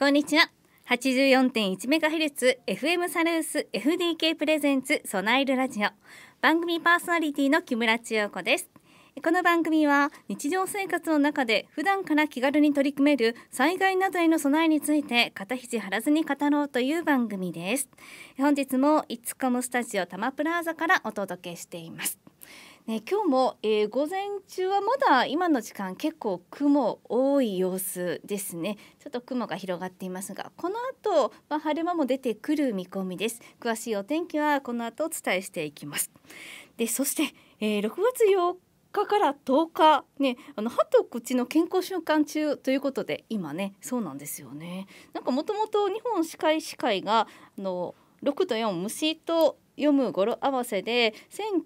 こんにちは八十四点一メガヘルツ f m サルース FDK プレゼンツソナイルラジオ番組パーソナリティの木村千代子ですこの番組は日常生活の中で普段から気軽に取り組める災害などへの備えについて肩肘張らずに語ろうという番組です本日もいつこむスタジオ多摩プラーザからお届けしていますね、今日も、えー、午前中はまだ今の時間結構雲多い様子ですねちょっと雲が広がっていますがこの後、ま晴れ間も出てくる見込みです詳しいお天気はこの後お伝えしていきますでそして、えー、6月8日から10日ねあの歯と口の健康瞬間中ということで今ねそうなんですよねなんかもともと日本歯科医師会があの6と4虫と読む語呂合わせで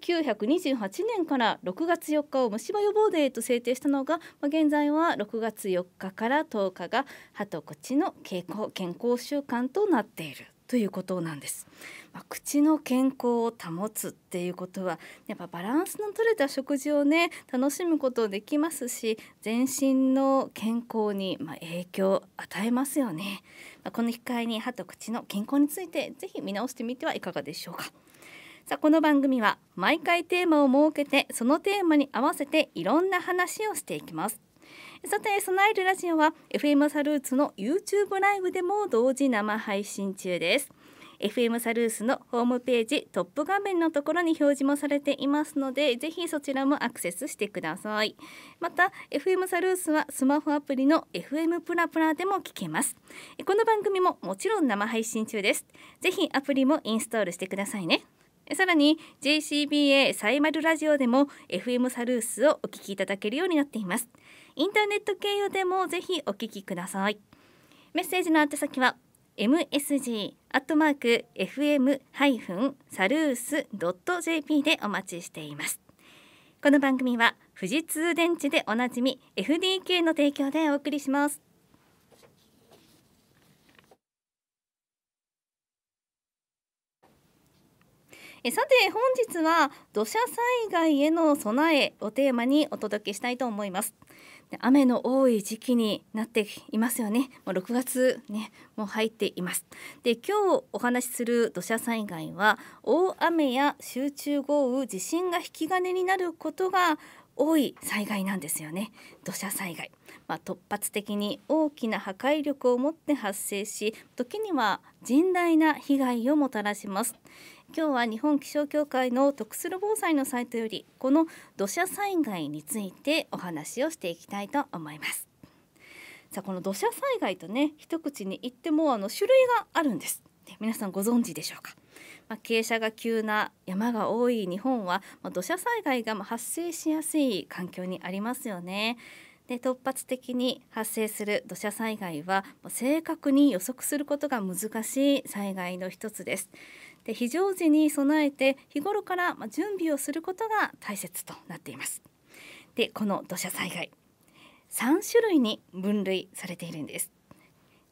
1928年から6月4日を虫歯予防デーと制定したのが、まあ、現在は6月4日から10日が歯と口の健康健康習慣となっているということなんです。まあ、口の健康を保つっていうことはやっぱバランスの取れた食事をね楽しむことできますし全身の健康にま影響を与えますよね、まあ、この機会に歯と口の健康について是非見直してみてはいかがでしょうか。さあこの番組は毎回テーマを設けてそのテーマに合わせていろんな話をしていきますさて「備えるラジオは」は FM サルーツの YouTube ライブでも同時生配信中です FM サルースのホームページトップ画面のところに表示もされていますのでぜひそちらもアクセスしてくださいまた FM サルースはスマホアプリの FM プラプラでも聞けますこの番組ももちろん生配信中ですぜひアプリもインストールしてくださいねさらに JCBA サイマルラジオでも FM サルースをお聞きいただけるようになっていますインターネット経由でもぜひお聞きくださいメッセージの宛先は msg アットマーク fm ハイフンサルースドット jp でお待ちしていますこの番組は富士通電池でおなじみ FDK の提供でお送りしますえさて本日は土砂災害への備えをテーマにお届けしたいと思います雨の多い時期になっていますよねもう6月ねもう入っていますで今日お話しする土砂災害は大雨や集中豪雨地震が引き金になることが多い災害なんですよね土砂災害、まあ、突発的に大きな破壊力を持って発生し時には甚大な被害をもたらします今日は日本気象協会の得する防災のサイトよりこの土砂災害についてお話をしていきたいと思いますさあこの土砂災害とね一口に言ってもあの種類があるんです、皆さんご存知でしょうかまあ、傾斜が急な山が多い日本は、まあ、土砂災害がま発生しやすい環境にありますよね。で突発的に発生する土砂災害は正確に予測することが難しい災害の一つですで非常時に備えて日頃から準備をすることが大切となっていますでこの土砂災害3種類に分類されているんです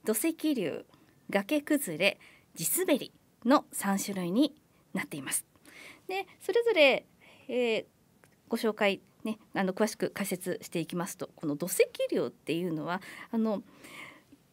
土石流崖崩れ地滑りの3種類になっていますでそれぞれ、えー、ご紹介ね、あの詳しく解説していきますとこの土石流っていうのはあの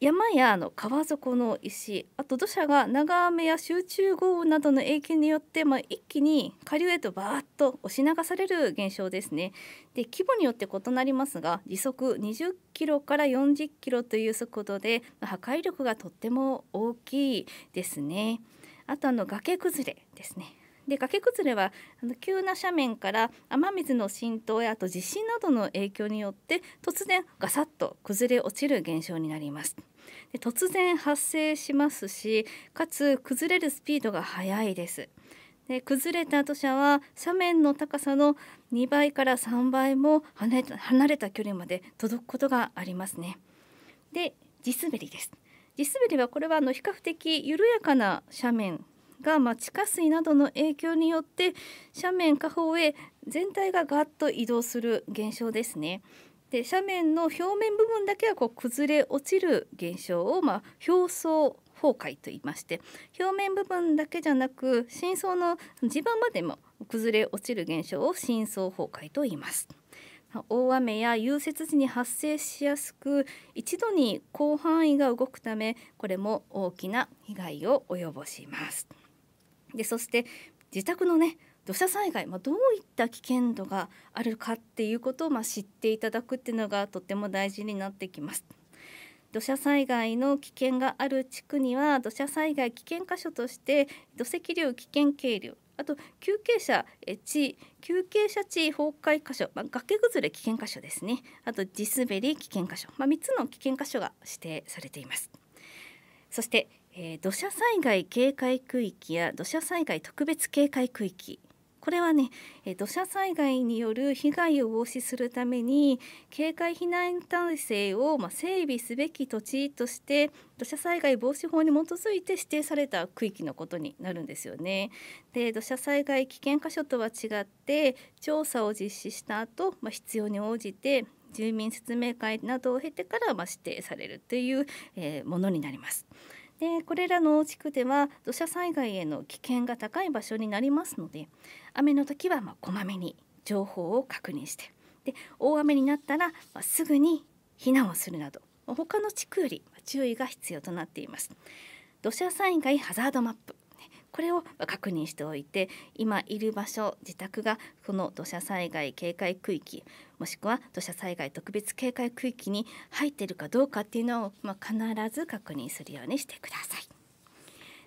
山やの川底の石あと土砂が長雨や集中豪雨などの影響によって、まあ、一気に下流へとバーッと押し流される現象ですねで規模によって異なりますが時速20キロから40キロという速度で、破壊力がとっても大きいですねあとあの崖崩れですねで崖崩れはあの急な斜面から雨水の浸透やあと地震などの影響によって突然ガサッと崩れ落ちる現象になります。で突然発生しますしかつ崩れるスピードが速いです。で崩れた土砂は斜面の高さの2倍から3倍も離れた離れた距離まで届くことがありますね。で地滑りです。地滑りはこれはあの比較的緩やかな斜面が、まあ、地下水などの影響によって斜面下方へ全体がガッと移動する現象ですね。で斜面の表面部分だけはこう崩れ落ちる現象を、まあ、表層崩壊と言いまして表面部分だけじゃなく深層の地盤までも崩れ落ちる現象を深層崩壊と言います。大雨や融雪時に発生しやすく一度に広範囲が動くためこれも大きな被害を及ぼします。でそして自宅のね土砂災害、まあ、どういった危険度があるかっていうことをまあ知っていただくっていうのがとても大事になってきます。土砂災害の危険がある地区には土砂災害危険箇所として土石流危険渓流あと急傾斜地休憩者地崩壊箇所、まあ、崖崩れ危険箇所ですねあと地滑り危険箇所、まあ、3つの危険箇所が指定されていますそして、えー、土砂災害警戒区域や土砂災害特別警戒区域これはねえ土砂災害による被害を防止するために警戒避難体制をま整備すべき土地として土砂災害防止法に基づいて指定された区域のことになるんですよね。で土砂災害危険箇所とは違って調査を実施した後、まあ、必要に応じて住民説明会などを経てからま指定されるという、えものになります。でこれらの地区では土砂災害への危険が高い場所になりますので雨の時はまこまめに情報を確認してで大雨になったらますぐに避難をするなど他の地区より注意が必要となっています。土砂災害ハザードマップこれを確認しておいて今いる場所自宅がこの土砂災害警戒区域もしくは土砂災害特別警戒区域に入っているかどうかっていうのを、まあ、必ず確認するようにしてください。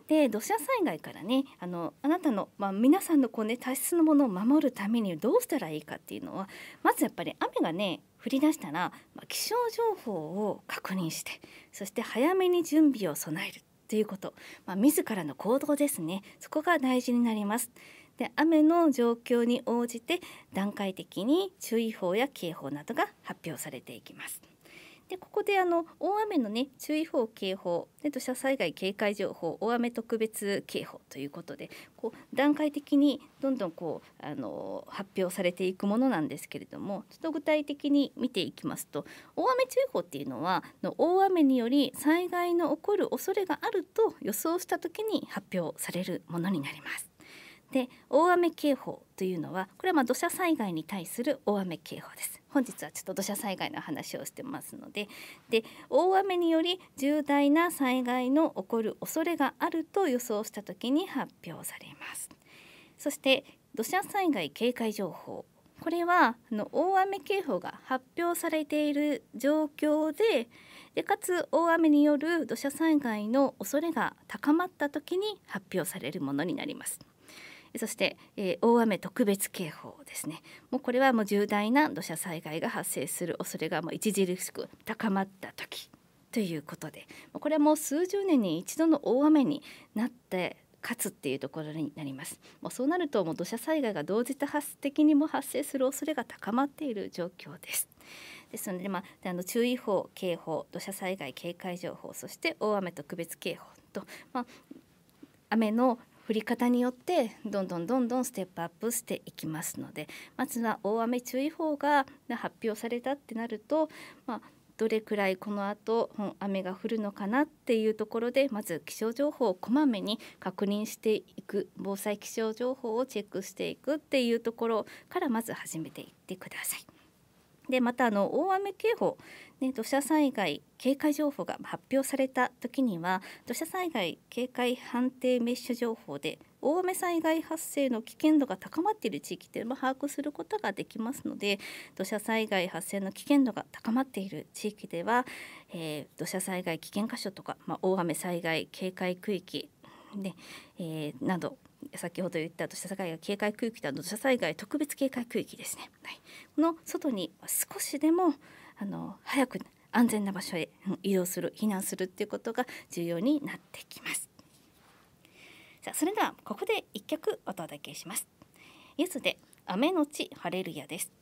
で土砂災害からねあのあなたの、まあ、皆さんのこう、ね、体質のものを守るためにどうしたらいいかっていうのはまずやっぱり雨がね降り出したら、まあ、気象情報を確認してそして早めに準備を備えるということ、まあ、自らの行動ですねそこが大事になります。で雨の状況に応じて段階的に注意報や警報などが発表されていきます。でここであの大雨のね注意報警報で土砂災害警戒情報大雨特別警報ということでこう段階的にどんどんこうあの発表されていくものなんですけれどもちょっと具体的に見ていきますと大雨注意報っていうのはの大雨により災害の起こる恐れがあると予想した時に発表されるものになります。で大雨警報というのはこれはま土砂災害に対する大雨警報です本日はちょっと土砂災害の話をしてますのでで大雨により重大な災害の起こる恐れがあると予想した時に発表されますそして土砂災害警戒情報これはあの大雨警報が発表されている状況ででかつ大雨による土砂災害の恐れが高まった時に発表されるものになります。そして、えー、大雨特別警報ですねもうこれはもう重大な土砂災害が発生する恐れがもう著しく高まった時ということでこれはもう数十年に一度の大雨になって勝つっていうところになりますもうそうなるともう土砂災害が同時多発的にも発生する恐れが高まっている状況ですですので、まあ、あの注意報警報土砂災害警戒情報そして大雨特別警報と、まあ、雨の降り方によってどんどんどんどんステップアップしていきますのでまずは大雨注意報が発表されたってなると、まあ、どれくらいこの後雨が降るのかなっていうところでまず気象情報をこまめに確認していく防災気象情報をチェックしていくっていうところからまず始めていってください。でまたあの大雨警報、ね、土砂災害警戒情報が発表された時には土砂災害警戒判定メッシュ情報で大雨災害発生の危険度が高まっている地域というのも把握することができますので土砂災害発生の危険度が高まっている地域では、えー、土砂災害危険箇所とか、まあ、大雨災害警戒区域で、えー、など先ほど言った土砂災害警戒区域とは土砂災害特別警戒区域ですね、はい、この外に少しでもあの早く安全な場所へ移動する避難するっていうことが重要になってきますさあそれではここで一曲お届けしますイエスで雨のち晴れるやです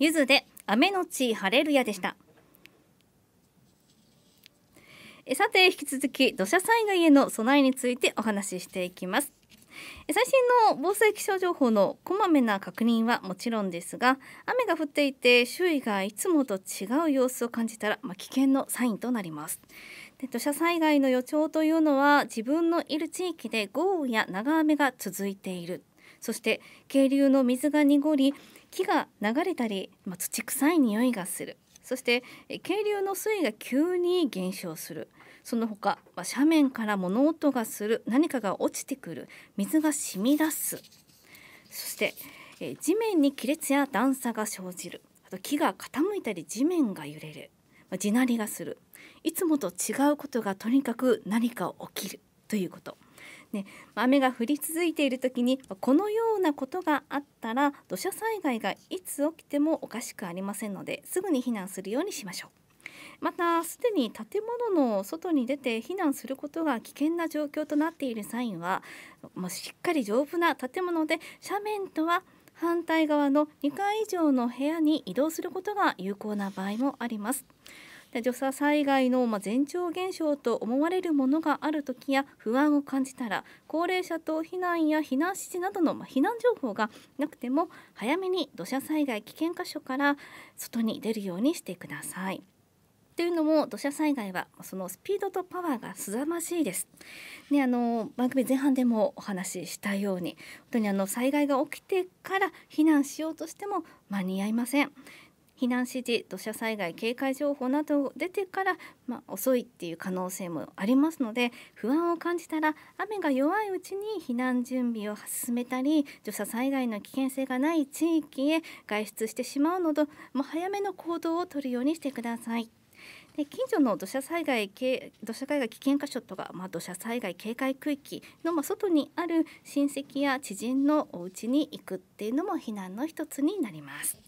ゆずで雨のち晴れるやでしたさて引き続き土砂災害への備えについてお話ししていきます最新の防災気象情報のこまめな確認はもちろんですが雨が降っていて周囲がいつもと違う様子を感じたら、まあ、危険のサインとなりますで土砂災害の予兆というのは自分のいる地域で豪雨や長雨が続いているそして渓流の水が濁り木が流れたり、まあ、土臭い匂いがするそして渓流の水位が急に減少するその他、まあ、斜面から物音がする何かが落ちてくる水が染み出すそして、え地面に亀裂や段差が生じるあと木が傾いたり地面が揺れる、まあ、地鳴りがするいつもと違うことがとにかく何か起きるということ。ね、雨が降り続いている時にこのようなことがあったら土砂災害がいつ起きてもおかしくありませんのですぐに避難するようにしましょう。またすでに建物の外に出て避難することが危険な状況となっている際はもうしっかり丈夫な建物で斜面とは反対側の2階以上の部屋に移動することが有効な場合もあります。で砂災害の前兆現象と思われるものがあるときや不安を感じたら高齢者等避難や避難指示などの避難情報がなくても早めに土砂災害危険箇所から外に出るようにしてください。というのも土砂災害はそのスピードとパワーが凄まじいです。ね、あの番組前半でもお話ししたように本当にあの災害が起きてから避難しようとしても間に合いません。避難指示土砂災害警戒情報など出てから、まあ、遅いっていう可能性もありますので不安を感じたら雨が弱いうちに避難準備を進めたり土砂災害の危険性がない地域へ外出してしまうなども早めの行動をとるようにしてください。で近所の土砂災害土砂災害危険箇所とか、まあ、土砂災害警戒区域の、まあ、外にある親戚や知人のお家に行くっていうのも避難の一つになります。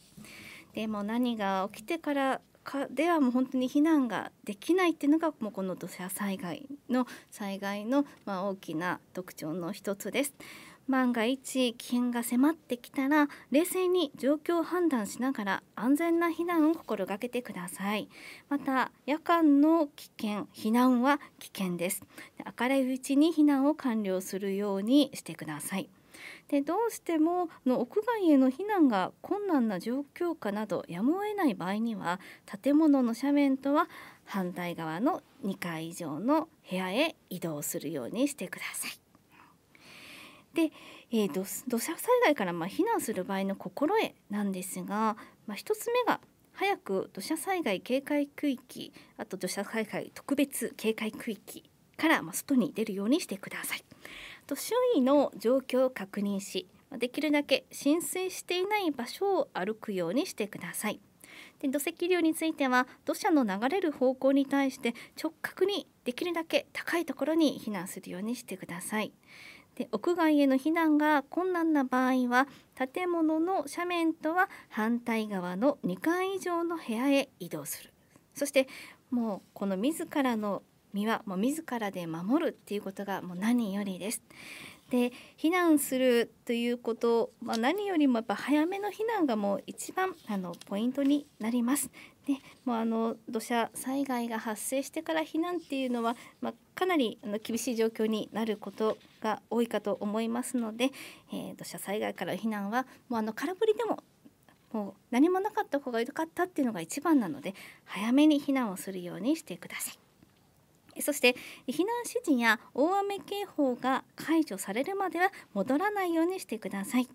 でも何が起きてからかではもう本当に避難ができないっていうのがもうこの土砂災害の災害のま大きな特徴の一つです。万が一危険が迫ってきたら冷静に状況を判断しながら安全な避難を心がけてくださいまた夜間の危険避難は危険です明るいうちに避難を完了するようにしてくださいでどうしてもの屋外への避難が困難な状況下などやむを得ない場合には建物の斜面とは反対側の2階以上の部屋へ移動するようにしてください。で、えー、土土砂災害からま避難する場合の心得なんですが、まあ、1つ目が早く土砂災害警戒区域あと土砂災害特別警戒区域からま外に出るようにしてください。と周囲の状況を確認しできるだけ浸水していない場所を歩くようにしてください。で土石流については土砂の流れる方向に対して直角にできるだけ高いところに避難するようにしてください。で屋外への避難が困難な場合は建物の斜面とは反対側の2階以上の部屋へ移動するそしてもうこの自らの身はもう自らで守るっていうことがもう何よりです。で避難するということ、まあ、何よりもやっぱ早めの避難がもう一番あのポイントになります。でもうあの土砂災害が発生してから避難っていうのは、まあ、かなりあの厳しい状況になることが多いかと思いますので、えー、土砂災害から避難はもうあの空振りでももう何もなかった方が良かったっていうのが一番なので早めに避難をするようにしてください。そして避難指示や大雨警報が解除されるまでは戻らないようにしてください。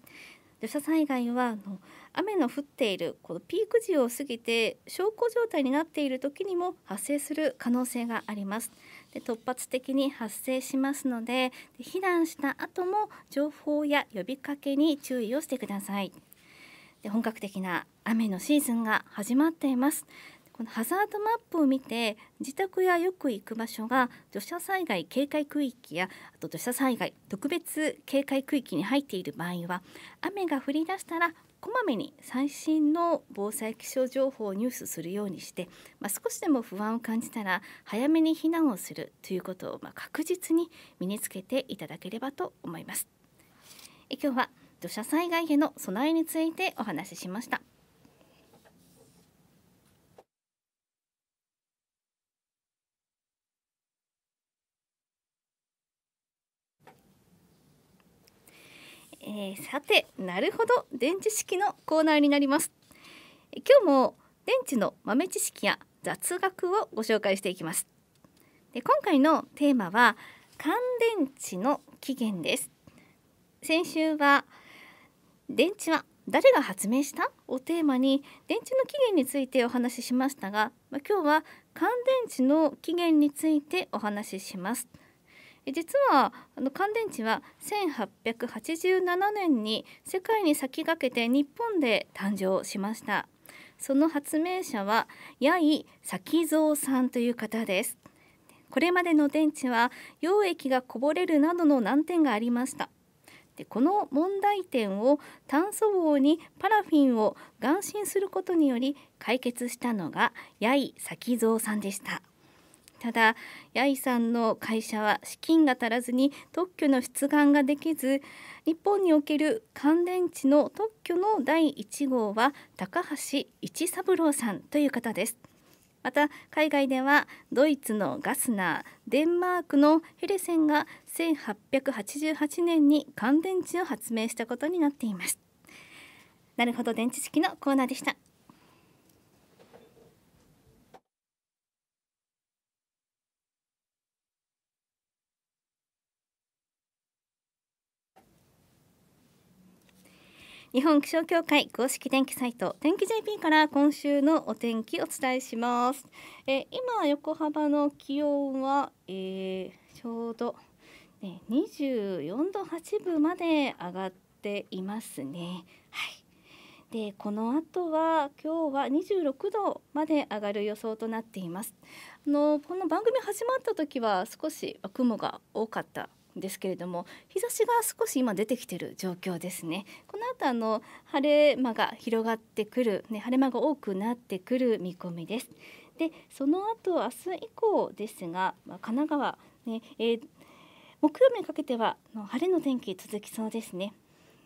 土砂災害はあの雨の降っているこのピーク時を過ぎて小康状態になっている時にも発生する可能性がありますで突発的に発生しますので避難した後も情報や呼びかけに注意をしてくださいで本格的な雨のシーズンが始まっていますこのハザードマップを見て自宅やよく行く場所が土砂災害警戒区域やあと土砂災害特別警戒区域に入っている場合は雨が降り出したらこまめに最新の防災気象情報を入手するようにして、まあ、少しでも不安を感じたら早めに避難をするということを、ま確実に身につけていただければと思います。え今日は土砂災害への備えについてお話ししました。えー、さてなるほど電池式のコーナーになります今日も電池の豆知識や雑学をご紹介していきますで今回のテーマは乾電池の起源です先週は電池は誰が発明したをテーマに電池の起源についてお話ししましたが、まあ、今日は乾電池の起源についてお話しします。実はあの乾電池は1887年に世界に先駆けて日本で誕生しましたその発明者は八井崎蔵さんという方ですこれまでの電池は溶液がこぼれるなどの難点がありましたでこの問題点を炭素棒にパラフィンを含浸することにより解決したのが八井崎蔵さんでした。ただ八重さんの会社は資金が足らずに特許の出願ができず日本における乾電池の特許の第1号は高橋一三郎さんという方です。また海外ではドイツのガスナーデンマークのヘレセンが1888年に乾電池を発明したことになっていますなるほど電池式のコーナーでした日本気象協会公式天気サイト天気 JP から今週のお天気お伝えします。え今横浜の気温は、えー、ちょうど、ね、24度8分まで上がっていますね。はい。でこの後は今日は26度まで上がる予想となっていますあのこの番組始まった時は少し雲が多かったですけれども日差しが少し今出てきている状況ですねこの後あの晴れ間が広がってくる、ね、晴れ間が多くなってくる見込みですでその後明日以降ですが、まあ、神奈川ね、えー、木曜日にかけては晴れの天気続きそうですね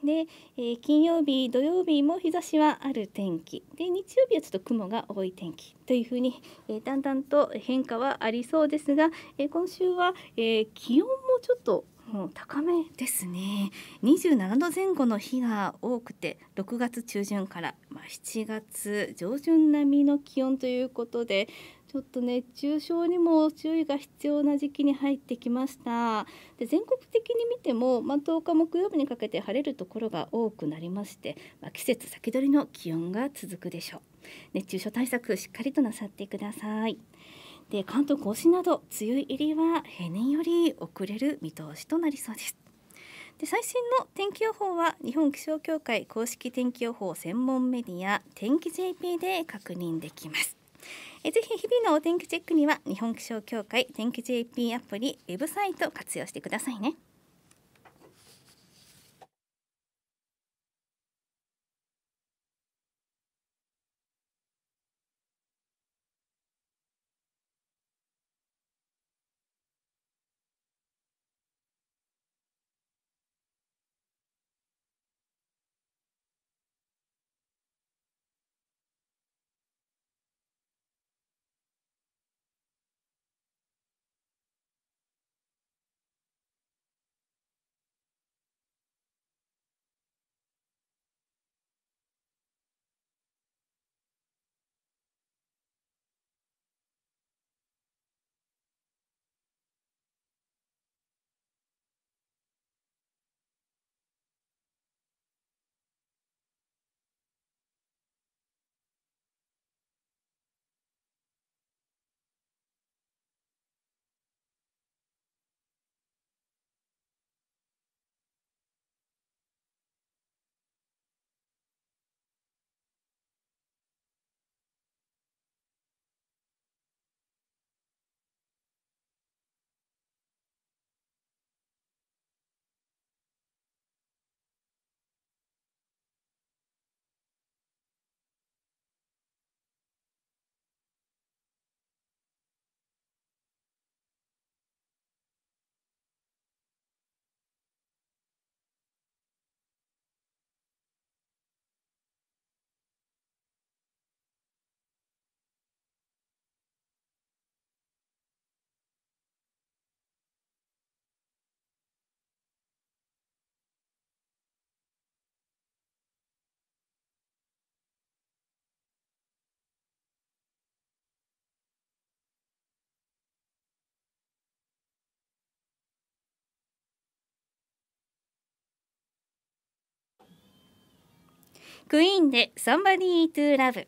で、えー、金曜日土曜日も日差しはある天気で日曜日はちょっと雲が多い天気というふうに、えー、だんだんと変化はありそうですが、えー、今週は、え気温もちょっともう高めですね27度前後の日が多くて6月中旬から、ま7月上旬並みの気温ということでちょっと熱中症にも注意が必要な時期に入ってきましたで全国的に見ても、まあ、10日木曜日にかけて晴れるところが多くなりまして、まあ、季節先取りの気温が続くでしょう熱中症対策しっかりとなさってください。で関東甲信など梅雨入りは平年より遅れる見通しとなりそうですで最新の天気予報は日本気象協会公式天気予報専門メディア天気 JP で確認できますえぜひ日々のお天気チェックには日本気象協会天気 JP アプリウェブサイト活用してくださいね。クイーンで Somebody to Love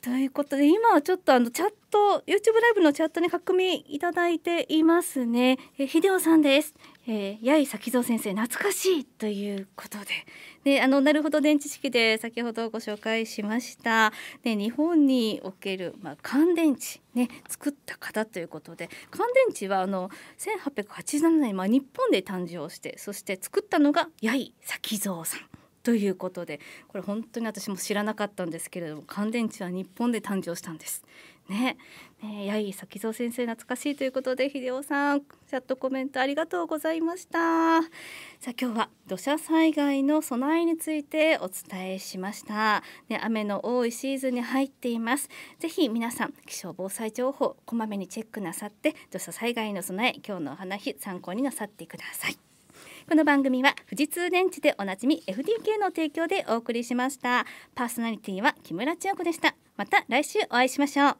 ということで今はちょっとあのチャット YouTube ライブのチャットに確認いただいていますねえでおさんですえー、八重咲蔵先生懐かしいということでであのなるほど電池式で先ほどご紹介しましたで日本における、まあ、乾電池、ね、作った方ということで乾電池はあの1887年、まあ、日本で誕生してそして作ったのが八重咲蔵さん。ということでこれ本当に私も知らなかったんですけれども乾電池は日本で誕生したんですね、ね八木咲蔵先生懐かしいということで秀夫さんチャットコメントありがとうございましたさあ今日は土砂災害の備えについてお伝えしましたね雨の多いシーズンに入っていますぜひ皆さん気象防災情報こまめにチェックなさって土砂災害の備え今日のお話参考になさってくださいこの番組は富士通電池でおなじみ FDK の提供でお送りしましたパーソナリティは木村千代子でしたまた来週お会いしましょう